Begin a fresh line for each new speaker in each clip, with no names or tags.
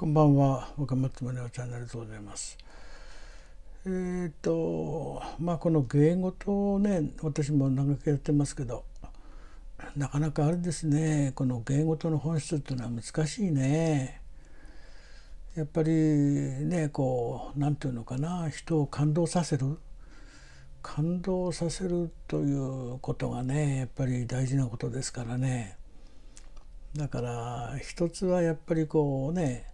こんばんは若松宗男チャンネルでございます。えっ、ー、とまあこの芸事をね私も長くやってますけどなかなかあれですねこの芸事の本質っていうのは難しいね。やっぱりねこう何て言うのかな人を感動させる感動させるということがねやっぱり大事なことですからね。だから一つはやっぱりこうね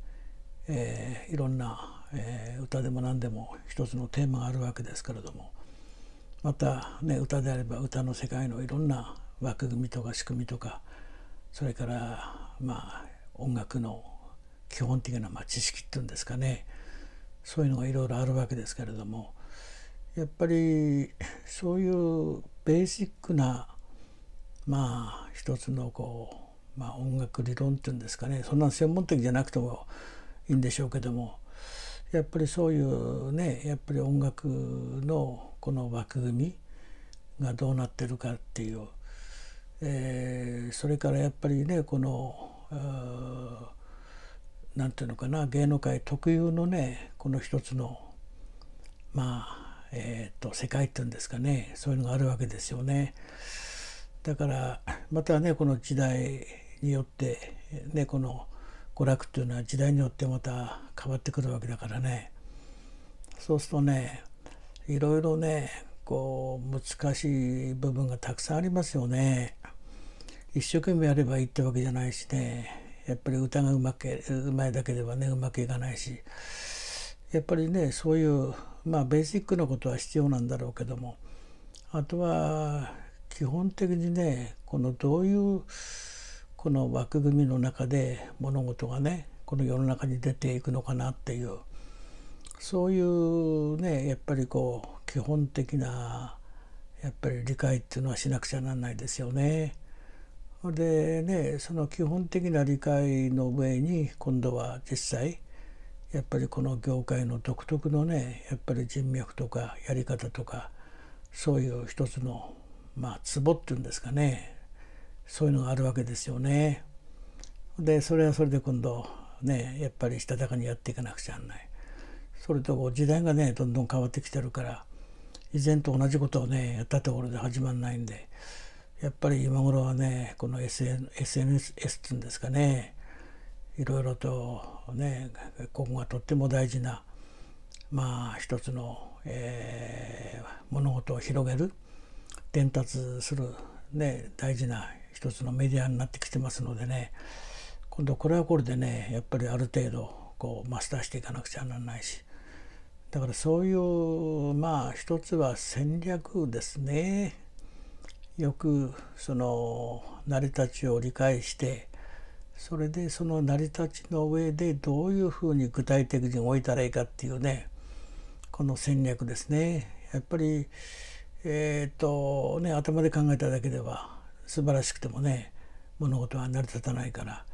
えー、いろんな、えー、歌でも何でも一つのテーマがあるわけですけれどもまた、ね、歌であれば歌の世界のいろんな枠組みとか仕組みとかそれからまあ音楽の基本的な、まあ、知識っていうんですかねそういうのがいろいろあるわけですけれどもやっぱりそういうベーシックなまあ一つのこう、まあ、音楽理論っていうんですかねそんな専門的じゃなくてもいいんでしょうけどもやっぱりそういうねやっぱり音楽のこの枠組みがどうなってるかっていう、えー、それからやっぱりねこの何て言うのかな芸能界特有のねこの一つのまあえーと、世界っていうんですかねそういうのがあるわけですよね。だからまたねこの時代によってねこの娯楽っていうのは時代によってまた変わってくるわけだからねそうするとねいろいろねこう難しい部分がたくさんありますよね。一生懸命やればいいってわけじゃないしねやっぱり歌がうまくうまいだけではねうまくいかないしやっぱりねそういうまあベーシックなことは必要なんだろうけどもあとは基本的にねこのどういうこの枠組みの中で物事がねこの世の中に出ていくのかなっていうそういうねやっぱりこう基本的なやっぱり理解っていうのはしなくちゃなんないですよね。でねその基本的な理解の上に今度は実際やっぱりこの業界の独特のねやっぱり人脈とかやり方とかそういう一つのまあツボっていうんですかねそういうのがあるわけですよね。でそれはそれで今度ねやっぱりしたたかにやっていかなくちゃなんない。それと時代がねどんどん変わってきてるから以前と同じことをねやったところで始まんないんでやっぱり今頃はねこの SN SNS っていうんですかねいろいろとね今後はとっても大事なまあ一つの、えー、物事を広げる伝達する、ね、大事な一つのメディアになってきてますのでね今度これはこれでねやっぱりある程度こうマスターしていかなくちゃならないしだからそういうまあ一つは戦略ですねよくその成り立ちを理解してそれでその成り立ちの上でどういうふうに具体的に置いたらいいかっていうねこの戦略ですねやっぱりえっ、ー、とね頭で考えただけでは素晴らしくてもね物事は成り立たないから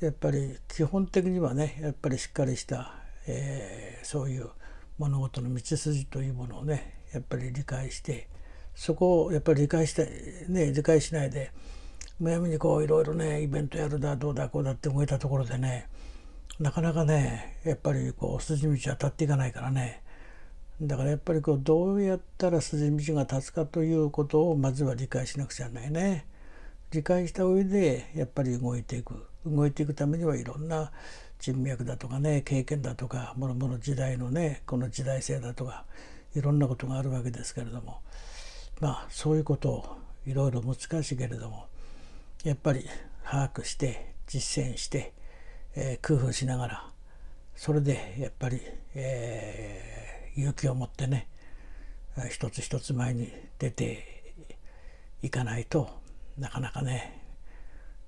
やっぱり基本的にはねやっぱりしっかりした、えー、そういう物事の道筋というものをねやっぱり理解してそこをやっぱり理解してね理解しないでむやみにこういろいろねイベントやるだどうだこうだって動いたところでねなかなかねやっぱりこう筋道は立っていかないからねだからやっぱりこうどうやったら筋道が立つかということをまずは理解しなくちゃないね。理解した上でやっぱり動いていく動いていくためにはいろんな人脈だとかね経験だとかもろもろ時代のねこの時代性だとかいろんなことがあるわけですけれどもまあそういうことをいろいろ難しいけれどもやっぱり把握して実践して、えー、工夫しながらそれでやっぱり、えー勇気を持ってね一つ一つ前に出ていかないとなかなかね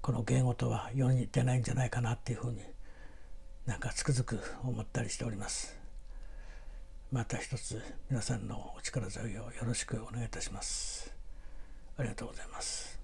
この言語とは世に出ないんじゃないかなっていうふうになんかつくづく思ったりしております。また一つ皆さんのお力添えをよろしくお願いいたします。ありがとうございます。